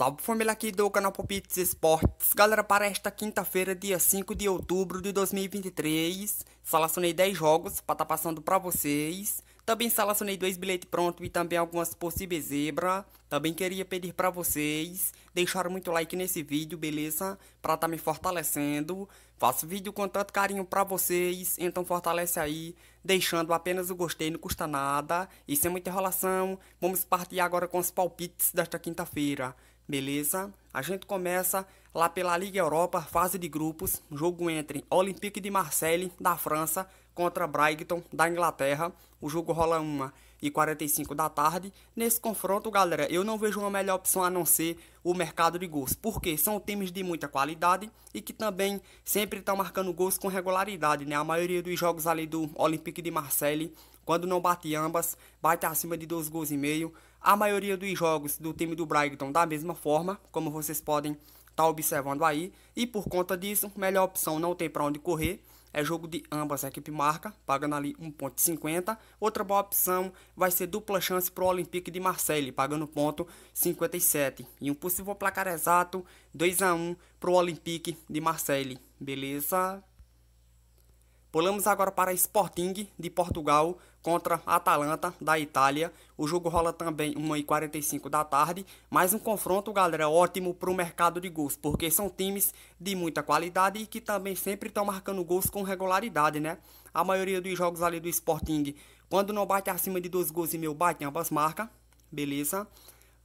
Salve família aqui do canal palpites Esportes. Galera, para esta quinta-feira, dia 5 de outubro de 2023, selecionei 10 jogos para estar tá passando para vocês. Também selecionei dois bilhetes pronto e também algumas possíveis zebra. Também queria pedir para vocês deixar muito like nesse vídeo, beleza? Para estar tá me fortalecendo. Faço vídeo com tanto carinho para vocês, então fortalece aí, deixando apenas o gostei, não custa nada. E sem é muita enrolação, vamos partir agora com os palpites desta quinta-feira beleza? A gente começa lá pela Liga Europa, fase de grupos, jogo entre Olympique de Marseille, da França, contra Brighton, da Inglaterra. O jogo rola uma e 45 da tarde. Nesse confronto, galera, eu não vejo uma melhor opção a não ser o mercado de gols, porque são times de muita qualidade e que também sempre estão marcando gols com regularidade, né? A maioria dos jogos ali do Olympique de Marseille, quando não bate ambas, bate acima de 12 gols e meio. A maioria dos jogos do time do Brighton da mesma forma, como vocês podem estar tá observando aí, e por conta disso, melhor opção não tem para onde correr é jogo de ambas a equipe marca, pagando ali 1.50. Outra boa opção vai ser dupla chance para o Olympique de Marseille, pagando ponto 57. E um possível placar exato, 2 a 1 para o Olympique de Marseille. Beleza? Pulamos agora para Sporting de Portugal contra Atalanta da Itália. O jogo rola também 1h45 da tarde. Mais um confronto, galera, ótimo para o mercado de gols, porque são times de muita qualidade e que também sempre estão marcando gols com regularidade, né? A maioria dos jogos ali do Sporting, quando não bate acima de dois gols e meio, bate ambas marcas, beleza?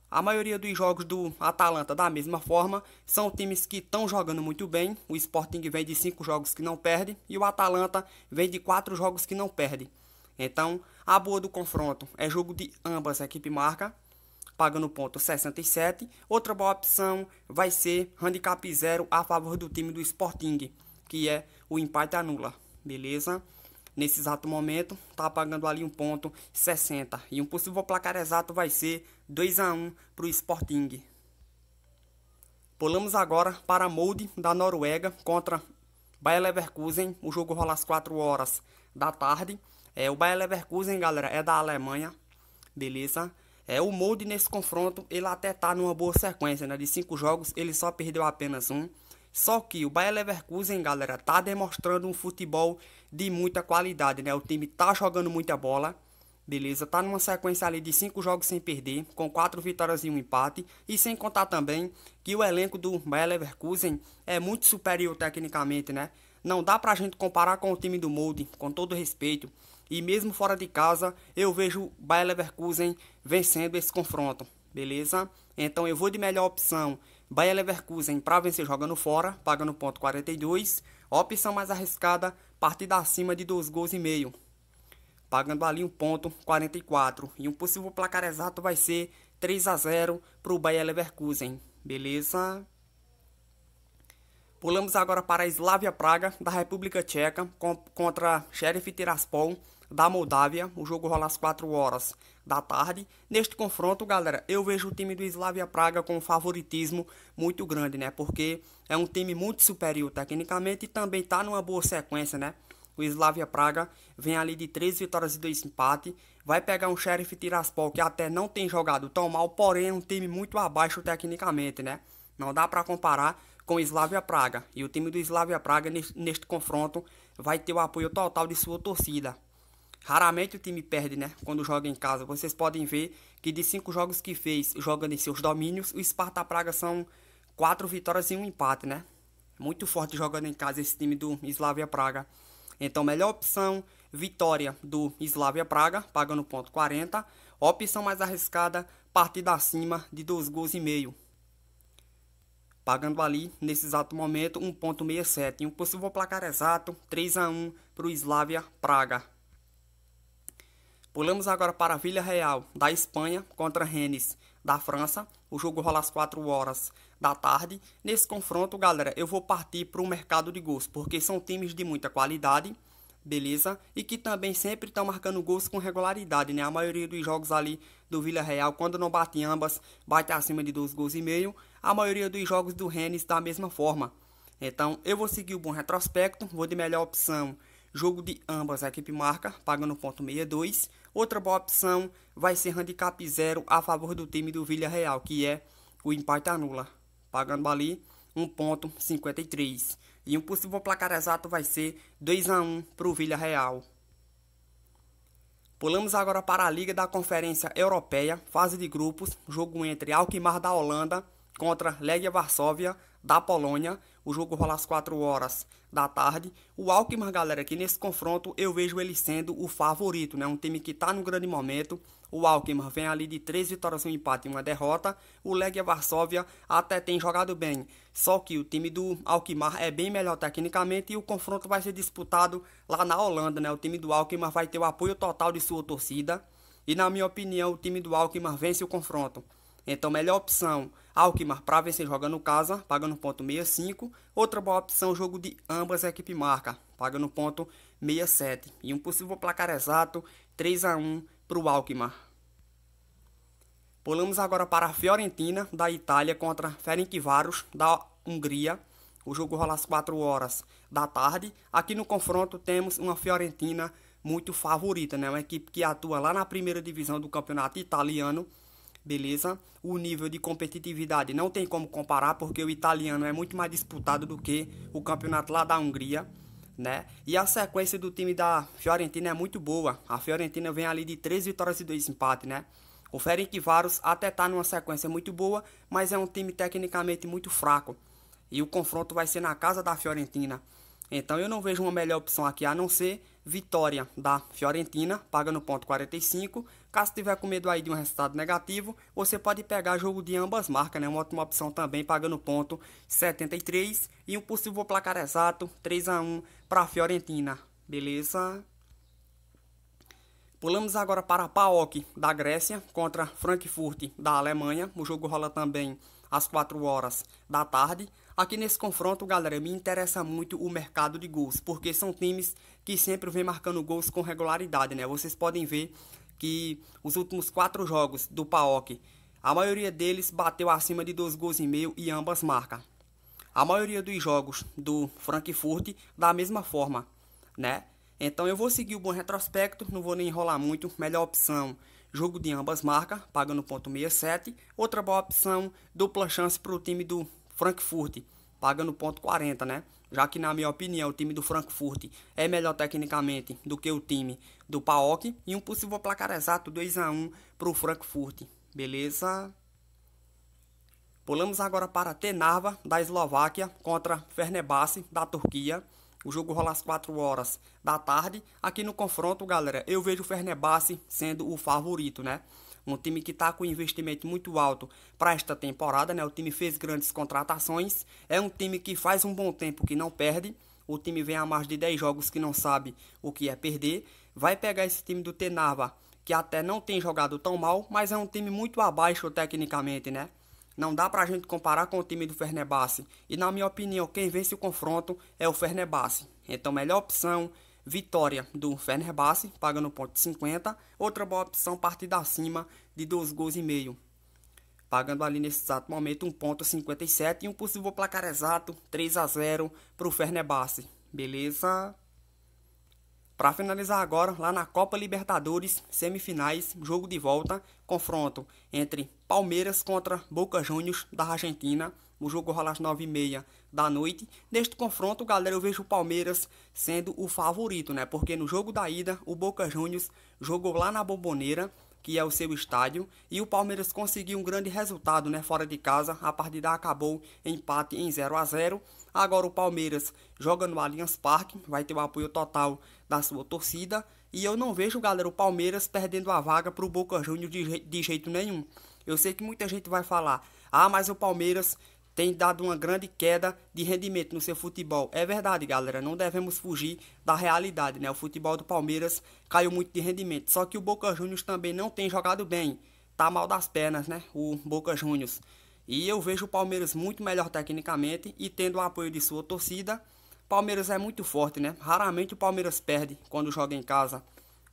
A maioria dos jogos do Atalanta, da mesma forma, são times que estão jogando muito bem. O Sporting vem de 5 jogos que não perde e o Atalanta vem de 4 jogos que não perde. Então, a boa do confronto é jogo de ambas a equipe marca, pagando ponto 67. Outra boa opção vai ser handicap 0 a favor do time do Sporting, que é o empate anula, beleza? Nesse exato momento, está pagando ali 1,60. E um possível placar exato vai ser 2 a 1 para o Sporting. Pulamos agora para Molde da Noruega contra Bayer Leverkusen. O jogo rola às 4 horas da tarde. É, o Bayer Leverkusen, galera, é da Alemanha. Beleza? É, o Molde nesse confronto, ele até tá numa boa sequência, né? De cinco jogos, ele só perdeu apenas um. Só que o Bayer Leverkusen, galera, tá demonstrando um futebol de muita qualidade, né? O time tá jogando muita bola, beleza? Tá numa sequência ali de cinco jogos sem perder, com quatro vitórias e um empate. E sem contar também que o elenco do Bayer Leverkusen é muito superior tecnicamente, né? Não dá pra gente comparar com o time do Molde, com todo respeito. E mesmo fora de casa, eu vejo o Bayer Leverkusen vencendo esse confronto, beleza? Então eu vou de melhor opção Bayer Leverkusen para vencer jogando fora, paga no ponto 42. Opção mais arriscada, partida acima de 2 gols e meio. Pagando ali um ponto 44. E um possível placar exato vai ser 3 a 0 para o Bayer Leverkusen. Beleza? Pulamos agora para a Slavia Praga, da República Tcheca, com, contra Sheriff Tiraspol, da Moldávia. O jogo rola às 4 horas da tarde. Neste confronto, galera, eu vejo o time do Slavia Praga com um favoritismo muito grande, né? Porque é um time muito superior tecnicamente e também tá numa boa sequência, né? O Slavia Praga vem ali de três vitórias e dois empates. Vai pegar um Sheriff Tiraspol que até não tem jogado tão mal, porém é um time muito abaixo tecnicamente, né? Não dá para comparar com o Slavia Praga. E o time do Slavia Praga neste, neste confronto vai ter o apoio total de sua torcida. Raramente o time perde, né? Quando joga em casa. Vocês podem ver que de cinco jogos que fez jogando em seus domínios, o Sparta Praga são quatro vitórias e um empate, né? Muito forte jogando em casa esse time do Slavia Praga. Então, melhor opção, vitória do Slavia Praga, pagando ponto 40. Opção mais arriscada, partida acima de dois gols e meio. Pagando ali, nesse exato momento, 1.67. E um possível placar exato, 3 a 1 para o Slavia Praga. Pulamos agora para Vila Real, da Espanha, contra Rennes, da França. O jogo rola às 4 horas da tarde. Nesse confronto, galera, eu vou partir para o mercado de gols, porque são times de muita qualidade, beleza? E que também sempre estão marcando gols com regularidade, né? A maioria dos jogos ali do Vila Real, quando não bate ambas, bate acima de 2 gols e meio. A maioria dos jogos do Rennes da mesma forma. Então, eu vou seguir o bom retrospecto, vou de melhor opção. Jogo de ambas, a equipe marca, pagando ponto 62. Outra boa opção vai ser handicap zero a favor do time do Villarreal, que é o empate anula, pagando ali 1.53. E um possível placar exato vai ser 2 a 1 para o Villarreal. Pulamos agora para a Liga da Conferência Europeia, fase de grupos, jogo entre Alkmaar da Holanda contra Legia Varsóvia da Polônia. O jogo rola às 4 horas da tarde. O Alkmaar, galera, aqui nesse confronto eu vejo ele sendo o favorito, né? Um time que está no grande momento. O Alkmaar vem ali de três vitórias, um empate e uma derrota. O Legia Varsóvia até tem jogado bem. Só que o time do Alkmaar é bem melhor tecnicamente e o confronto vai ser disputado lá na Holanda, né? O time do Alkmaar vai ter o apoio total de sua torcida. E na minha opinião, o time do Alkmaar vence o confronto. Então, melhor opção Alkmaar para vencer jogando casa, no ponto 65. Outra boa opção, jogo de ambas a equipe marca, no ponto 67. E um possível placar exato, 3 a 1 para o Alkmaar. Pulamos agora para a Fiorentina, da Itália, contra Ferencváros, da Hungria. O jogo rola às 4 horas da tarde. Aqui no confronto temos uma Fiorentina muito favorita, né? Uma equipe que atua lá na primeira divisão do campeonato italiano beleza? O nível de competitividade não tem como comparar, porque o italiano é muito mais disputado do que o campeonato lá da Hungria, né? E a sequência do time da Fiorentina é muito boa. A Fiorentina vem ali de três vitórias e dois empates, né? O Varos até tá numa sequência muito boa, mas é um time tecnicamente muito fraco. E o confronto vai ser na casa da Fiorentina. Então eu não vejo uma melhor opção aqui a não ser vitória da Fiorentina, paga no ponto 45, Caso tiver com medo aí de um resultado negativo, você pode pegar jogo de ambas marcas, né? Uma ótima opção também, pagando ponto 73 e um possível placar exato 3 a 1 para a Fiorentina. Beleza? Pulamos agora para PAOK da Grécia contra Frankfurt da Alemanha. O jogo rola também às 4 horas da tarde. Aqui nesse confronto, galera, me interessa muito o mercado de gols, porque são times que sempre vem marcando gols com regularidade, né? Vocês podem ver que os últimos quatro jogos do PAOC, a maioria deles bateu acima de dois gols e meio e ambas marcam. A maioria dos jogos do Frankfurt da mesma forma, né? Então eu vou seguir o bom retrospecto, não vou nem enrolar muito. Melhor opção, jogo de ambas marcas, pagando ponto 67. Outra boa opção, dupla chance para o time do Frankfurt, pagando ponto 40, né? já que na minha opinião o time do Frankfurt é melhor tecnicamente do que o time do PAOK e um possível placar exato 2 a 1 para o Frankfurt, beleza? Pulamos agora para Tenarva da Eslováquia contra Fernebahçe da Turquia. O jogo rola às 4 horas da tarde. Aqui no confronto, galera, eu vejo o Fernebahçe sendo o favorito, né? um time que está com investimento muito alto para esta temporada, né? O time fez grandes contratações, é um time que faz um bom tempo que não perde. O time vem a mais de 10 jogos que não sabe o que é perder. Vai pegar esse time do Tenava, que até não tem jogado tão mal, mas é um time muito abaixo tecnicamente, né? Não dá pra gente comparar com o time do Fernebase. E na minha opinião, quem vence o confronto é o Fernebase. Então, melhor opção vitória do Fenerbahçe, pagando ponto 50. Outra boa opção, partida acima de 2 gols e meio. Pagando ali nesse exato momento 1.57 e um possível placar exato 3 a 0 para o Fenerbahçe. Beleza? Para finalizar agora, lá na Copa Libertadores, semifinais, jogo de volta, confronto entre Palmeiras contra Boca Juniors da Argentina o jogo rola às 9h30 da noite. Neste confronto, galera, eu vejo o Palmeiras sendo o favorito, né? Porque no jogo da ida, o Boca Juniors jogou lá na Bomboneira, que é o seu estádio, e o Palmeiras conseguiu um grande resultado, né? Fora de casa, a partida acabou empate em 0 a 0 Agora o Palmeiras joga no Allianz Parque, vai ter o apoio total da sua torcida. E eu não vejo, galera, o Palmeiras perdendo a vaga para o Boca Juniors de, de jeito nenhum. Eu sei que muita gente vai falar, ah, mas o Palmeiras tem dado uma grande queda de rendimento no seu futebol. É verdade, galera, não devemos fugir da realidade, né? O futebol do Palmeiras caiu muito de rendimento, só que o Boca Juniors também não tem jogado bem. Tá mal das pernas, né? O Boca Juniors. E eu vejo o Palmeiras muito melhor tecnicamente e tendo o apoio de sua torcida. Palmeiras é muito forte, né? Raramente o Palmeiras perde quando joga em casa,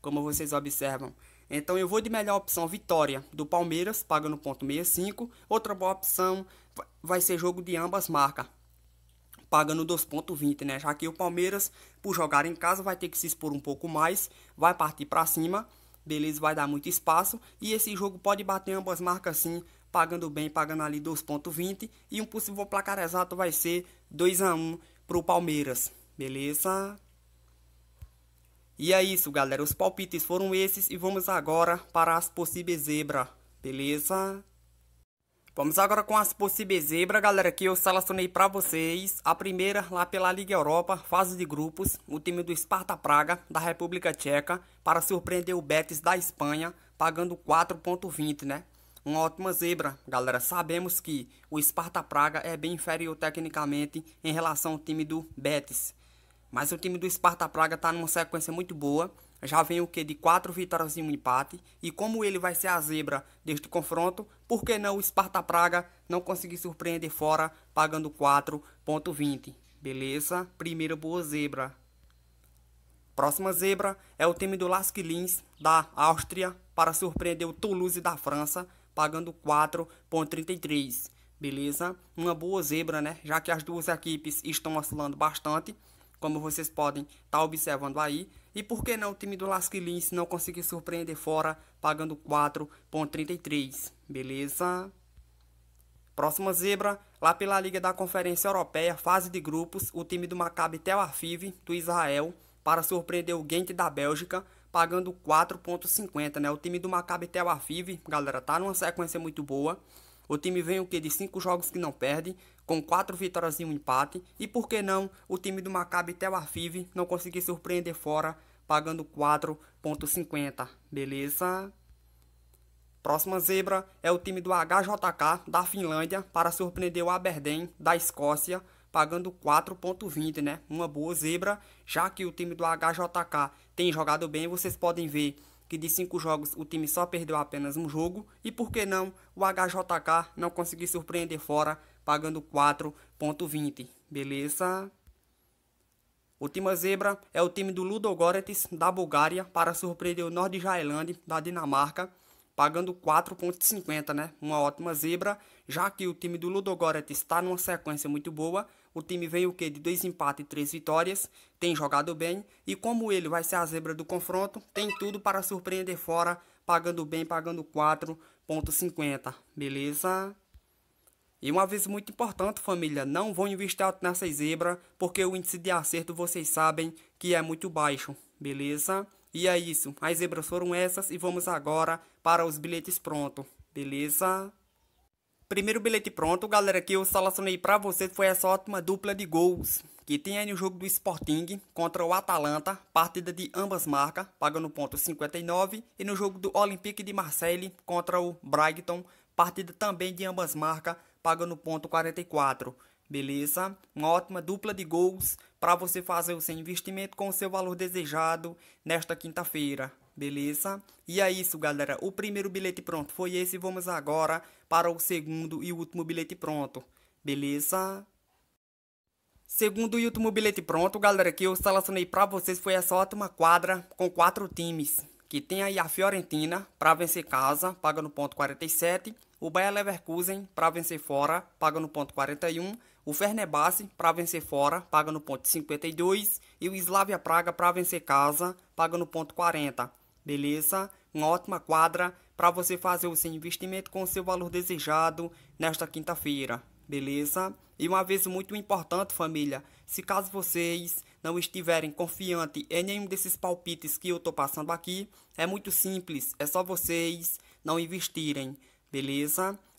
como vocês observam. Então eu vou de melhor opção vitória do Palmeiras, paga no ponto 65. Outra boa opção vai ser jogo de ambas marcas, paga no 2.20, né? Já que o Palmeiras, por jogar em casa, vai ter que se expor um pouco mais, vai partir para cima, beleza? Vai dar muito espaço e esse jogo pode bater ambas marcas sim, pagando bem, pagando ali 2.20 e um possível placar exato vai ser 2 a 1 pro Palmeiras, beleza? E é isso, galera. Os palpites foram esses e vamos agora para as possíveis zebra, beleza? Vamos agora com as possíveis zebra, galera, que eu selecionei para vocês. A primeira lá pela Liga Europa, fase de grupos, o time do Sparta Praga, da República Tcheca, para surpreender o Betis da Espanha, pagando 4.20, né? Uma ótima zebra, galera. Sabemos que o Sparta Praga é bem inferior tecnicamente em relação ao time do Betis. Mas o time do Sparta Praga está numa sequência muito boa. Já vem o que de quatro vitórias e um empate. E como ele vai ser a zebra deste confronto, por que não o Sparta Praga não conseguir surpreender fora pagando 4.20? Beleza? Primeira boa zebra. Próxima zebra é o time do Lask Linz da Áustria para surpreender o Toulouse da França pagando 4.33. Beleza? Uma boa zebra, né? Já que as duas equipes estão oscilando bastante como vocês podem estar tá observando aí. E por que não o time do Lasquilins não conseguir surpreender fora, pagando 4,33, beleza? Próxima zebra, lá pela Liga da Conferência Europeia, fase de grupos, o time do Maccabi Tel Aviv, do Israel, para surpreender o Gent da Bélgica, pagando 4,50, né? O time do Maccabi Tel Aviv, galera, tá numa sequência muito boa. O time vem o que de cinco jogos que não perde, com quatro vitórias e um empate, e por que não o time do Maccabi Tel Aviv não conseguir surpreender fora, pagando 4.50, beleza? Próxima zebra é o time do HJK da Finlândia para surpreender o Aberdeen da Escócia, pagando 4.20, né? Uma boa zebra, já que o time do HJK tem jogado bem, vocês podem ver que de cinco jogos o time só perdeu apenas um jogo, e por que não o HJK não conseguir surpreender fora, pagando 4,20, beleza? O time Zebra é o time do Ludo Goretz, da Bulgária, para surpreender o Nord Jaeland, da Dinamarca, pagando 4,50, né? Uma ótima zebra, já que o time do Ludo Goretz está numa sequência muito boa, o time veio o quê? De dois empates e três vitórias, tem jogado bem e como ele vai ser a zebra do confronto, tem tudo para surpreender fora, pagando bem, pagando 4.50, beleza? E uma vez muito importante, família, não vão investir alto nessa zebra, porque o índice de acerto vocês sabem que é muito baixo, beleza? E é isso, as zebras foram essas e vamos agora para os bilhetes pronto, beleza? Primeiro bilhete pronto, galera, que eu selecionei para vocês foi essa ótima dupla de gols que tem aí no jogo do Sporting contra o Atalanta, partida de ambas marcas, pagando ponto 59, e no jogo do Olympique de Marseille contra o Brighton, partida também de ambas marcas, pagando ponto 44. Beleza? Uma ótima dupla de gols para você fazer o seu investimento com o seu valor desejado nesta quinta-feira beleza? E é isso, galera. O primeiro bilhete pronto foi esse. Vamos agora para o segundo e último bilhete pronto, beleza? Segundo e último bilhete pronto, galera, que eu selecionei para vocês foi essa ótima quadra com quatro times. Que tem aí a Fiorentina para vencer casa, paga no ponto 47. O Bayer Leverkusen para vencer fora, paga no ponto 41. O Fernebasse para vencer fora, paga no ponto 52. E o Slavia Praga para vencer casa, paga no ponto 40. Beleza? Uma ótima quadra para você fazer o seu investimento com o seu valor desejado nesta quinta-feira. Beleza? E um aviso muito importante, família. Se caso vocês não estiverem confiantes em nenhum desses palpites que eu tô passando aqui, é muito simples, é só vocês não investirem, beleza?